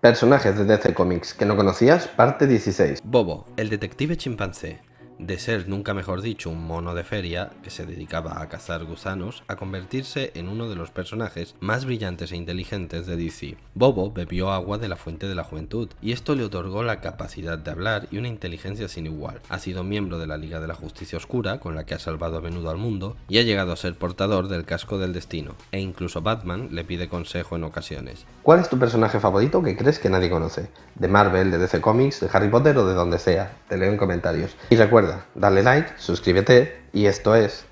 Personajes de DC Comics que no conocías, parte 16. Bobo, el detective chimpancé de ser, nunca mejor dicho, un mono de feria que se dedicaba a cazar gusanos, a convertirse en uno de los personajes más brillantes e inteligentes de DC. Bobo bebió agua de la fuente de la juventud, y esto le otorgó la capacidad de hablar y una inteligencia sin igual. Ha sido miembro de la Liga de la Justicia Oscura, con la que ha salvado a menudo al mundo, y ha llegado a ser portador del casco del destino, e incluso Batman le pide consejo en ocasiones. ¿Cuál es tu personaje favorito que crees que nadie conoce? ¿De Marvel, de DC Comics, de Harry Potter o de donde sea? Te leo en comentarios. Y recuerda, dale like, suscríbete y esto es